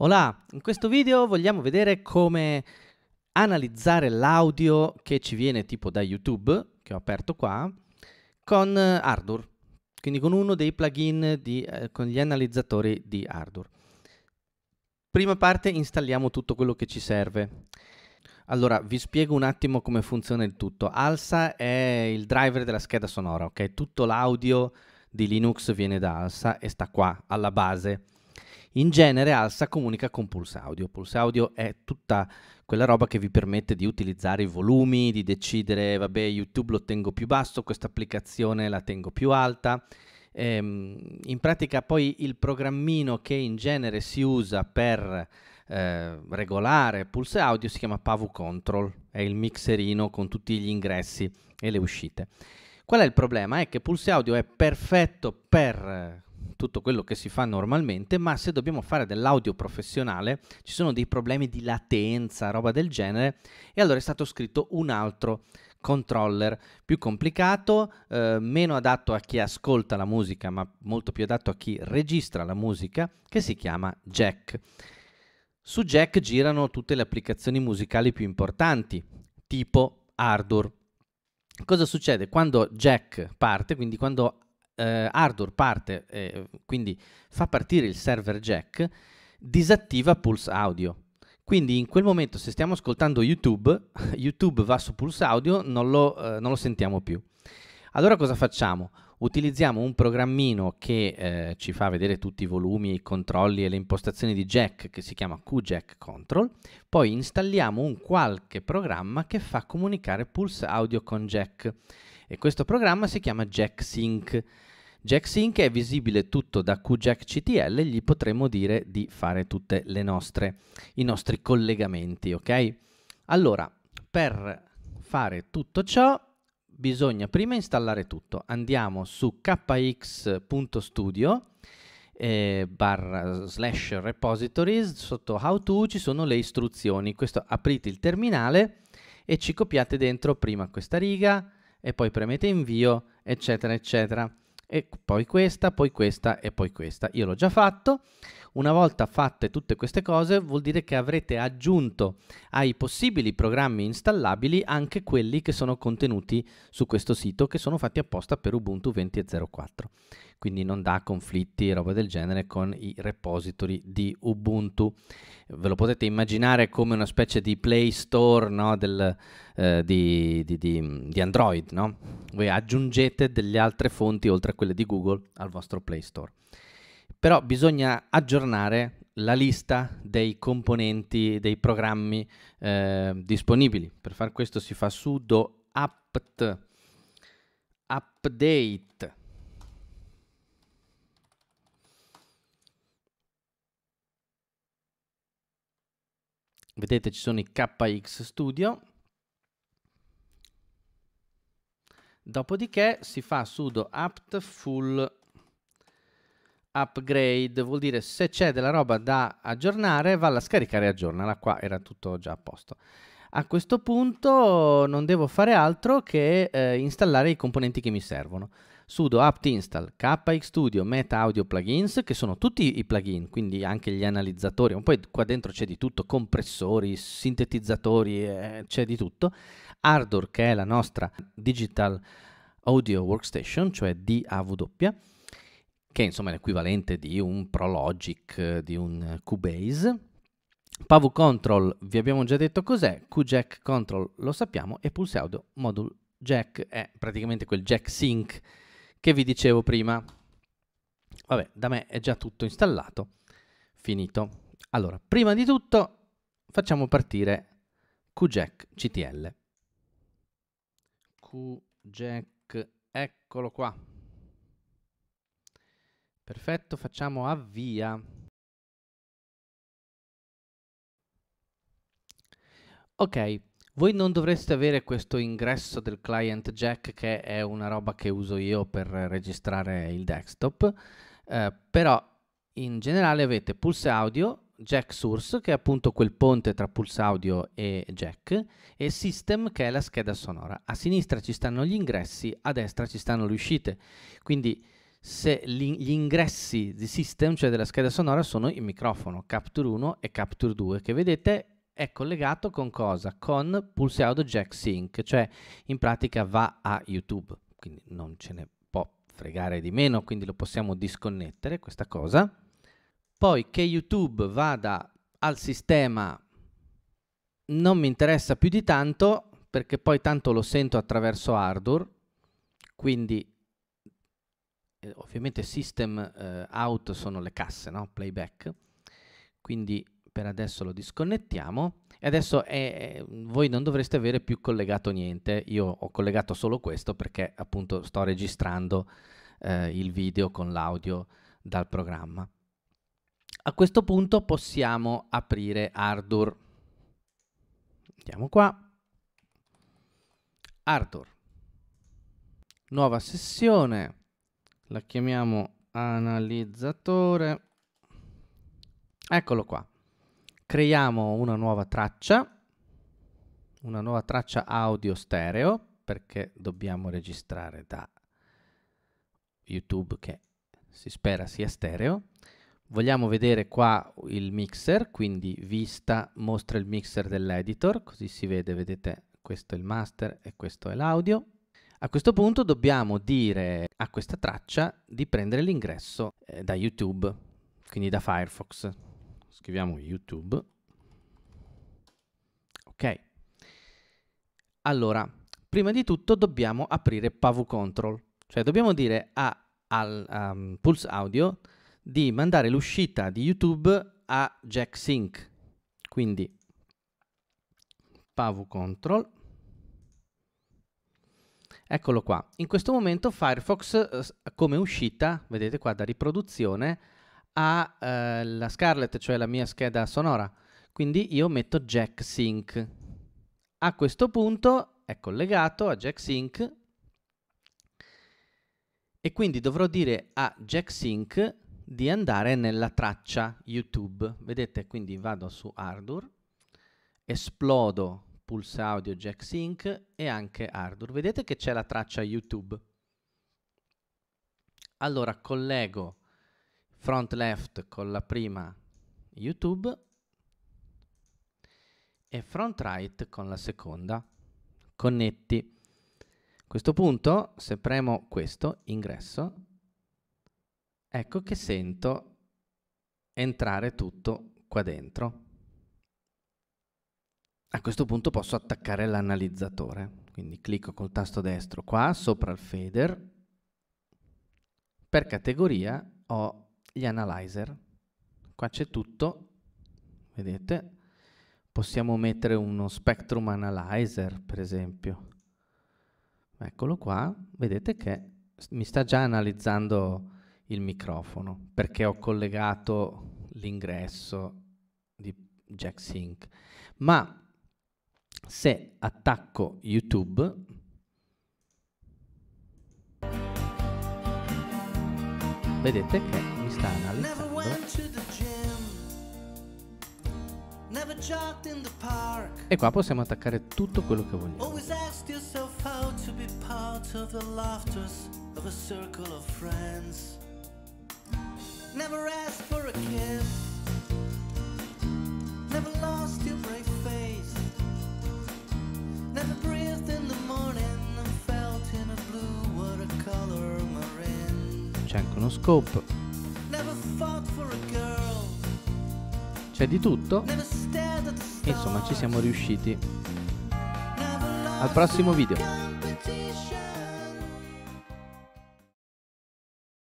Hola, in questo video vogliamo vedere come analizzare l'audio che ci viene tipo da YouTube, che ho aperto qua, con eh, Ardour, quindi con uno dei plugin, di, eh, con gli analizzatori di Ardour. Prima parte installiamo tutto quello che ci serve. Allora, vi spiego un attimo come funziona il tutto. Alsa è il driver della scheda sonora, ok? Tutto l'audio di Linux viene da Alsa e sta qua, alla base. In genere Alsa comunica con Pulse Audio. Pulse Audio è tutta quella roba che vi permette di utilizzare i volumi, di decidere, vabbè, YouTube lo tengo più basso, questa applicazione la tengo più alta. Ehm, in pratica poi il programmino che in genere si usa per eh, regolare Pulse Audio si chiama Pavu Control, è il mixerino con tutti gli ingressi e le uscite. Qual è il problema? È che Pulse Audio è perfetto per tutto quello che si fa normalmente, ma se dobbiamo fare dell'audio professionale ci sono dei problemi di latenza, roba del genere, e allora è stato scritto un altro controller più complicato, eh, meno adatto a chi ascolta la musica, ma molto più adatto a chi registra la musica, che si chiama Jack. Su Jack girano tutte le applicazioni musicali più importanti, tipo Ardour. Cosa succede? Quando Jack parte, quindi quando eh, hardware parte, eh, quindi fa partire il server jack, disattiva Pulse Audio. Quindi in quel momento se stiamo ascoltando YouTube, YouTube va su Pulse Audio, non lo, eh, non lo sentiamo più. Allora cosa facciamo? Utilizziamo un programmino che eh, ci fa vedere tutti i volumi, i controlli e le impostazioni di jack che si chiama QJack Control, poi installiamo un qualche programma che fa comunicare Pulse Audio con jack e questo programma si chiama Jack Sync. JackSync è visibile tutto da QJackCTL, gli potremmo dire di fare tutte le nostre, i nostri collegamenti, ok? Allora, per fare tutto ciò bisogna prima installare tutto. Andiamo su kx.studio eh, barra slash repositories, sotto how to ci sono le istruzioni. Questo, aprite il terminale e ci copiate dentro prima questa riga e poi premete invio, eccetera, eccetera e poi questa, poi questa e poi questa. Io l'ho già fatto. Una volta fatte tutte queste cose vuol dire che avrete aggiunto ai possibili programmi installabili anche quelli che sono contenuti su questo sito che sono fatti apposta per Ubuntu 20.04. Quindi non dà conflitti e roba del genere con i repository di Ubuntu. Ve lo potete immaginare come una specie di Play Store no? del, eh, di, di, di, di Android, no? voi aggiungete delle altre fonti oltre a quelle di Google al vostro Play Store. Però bisogna aggiornare la lista dei componenti, dei programmi eh, disponibili. Per far questo si fa sudo apt update Vedete ci sono i KX Studio Dopodiché si fa sudo apt full upgrade, vuol dire se c'è della roba da aggiornare, va a scaricare e aggiornala. Qua era tutto già a posto. A questo punto non devo fare altro che eh, installare i componenti che mi servono. Sudo apt install kxstudio meta audio plugins, che sono tutti i plugin, quindi anche gli analizzatori, poi qua dentro c'è di tutto, compressori, sintetizzatori, eh, c'è di tutto hardware che è la nostra Digital Audio Workstation, cioè DAW, che è insomma l'equivalente di un Pro Logic, di un Cubase. PAVU Control vi abbiamo già detto cos'è, QJack Control lo sappiamo e Pulse Audio Module Jack è praticamente quel Jack Sync che vi dicevo prima. Vabbè, da me è già tutto installato, finito. Allora, prima di tutto facciamo partire QJack CTL. QJack, eccolo qua. Perfetto, facciamo avvia. Ok, voi non dovreste avere questo ingresso del client jack che è una roba che uso io per registrare il desktop, eh, però in generale avete pulse audio Jack Source, che è appunto quel ponte tra Pulse Audio e Jack, e System, che è la scheda sonora. A sinistra ci stanno gli ingressi, a destra ci stanno le uscite. Quindi se gli ingressi di System, cioè della scheda sonora, sono il microfono Capture 1 e Capture 2, che vedete è collegato con cosa? Con Pulse Audio Jack Sync, cioè in pratica va a YouTube, quindi non ce ne può fregare di meno, quindi lo possiamo disconnettere questa cosa poi che YouTube vada al sistema non mi interessa più di tanto perché poi tanto lo sento attraverso hardware, quindi eh, ovviamente system eh, out sono le casse, no? playback, quindi per adesso lo disconnettiamo e adesso eh, eh voi non dovreste avere più collegato niente, io ho collegato solo questo perché appunto sto registrando eh, il video con l'audio dal programma. A questo punto possiamo aprire Ardour. Andiamo qua. Ardour. Nuova sessione. La chiamiamo analizzatore. Eccolo qua. Creiamo una nuova traccia, una nuova traccia audio stereo, perché dobbiamo registrare da YouTube che si spera sia stereo. Vogliamo vedere qua il mixer, quindi vista mostra il mixer dell'editor, così si vede, vedete, questo è il master e questo è l'audio. A questo punto dobbiamo dire a questa traccia di prendere l'ingresso eh, da YouTube, quindi da Firefox. Scriviamo YouTube. Ok. Allora, prima di tutto dobbiamo aprire PAVU Control, cioè dobbiamo dire a, al um, Pulse Audio di mandare l'uscita di YouTube a Jack Sync. Quindi pavu control. Eccolo qua. In questo momento Firefox eh, come uscita, vedete qua da riproduzione, ha eh, la Scarlett, cioè la mia scheda sonora. Quindi io metto Jack Sync. A questo punto è collegato a Jack Sync e quindi dovrò dire a Jack Sync di andare nella traccia YouTube. Vedete, quindi vado su Hardware, esplodo Pulse Audio Jack Sync e anche Hardware. Vedete che c'è la traccia YouTube. Allora collego front left con la prima YouTube e front right con la seconda. Connetti. A questo punto, se premo questo, ingresso, ecco che sento entrare tutto qua dentro. A questo punto posso attaccare l'analizzatore, quindi clicco col tasto destro qua sopra il fader, per categoria ho gli analyzer, qua c'è tutto, vedete, possiamo mettere uno spectrum analyzer per esempio, eccolo qua, vedete che mi sta già analizzando il microfono perché ho collegato l'ingresso di Jack Sync. Ma se attacco YouTube vedete che mi sta analizzando e qua possiamo attaccare tutto quello che vogliamo Always Never asked for a kiss. Never lost your brave face. Never breathed in the morning and felt in a blue watercolor marine. C'è anche uno scope. Never fought for a girl. C'è di tutto. Insomma, ci siamo riusciti. Al prossimo video.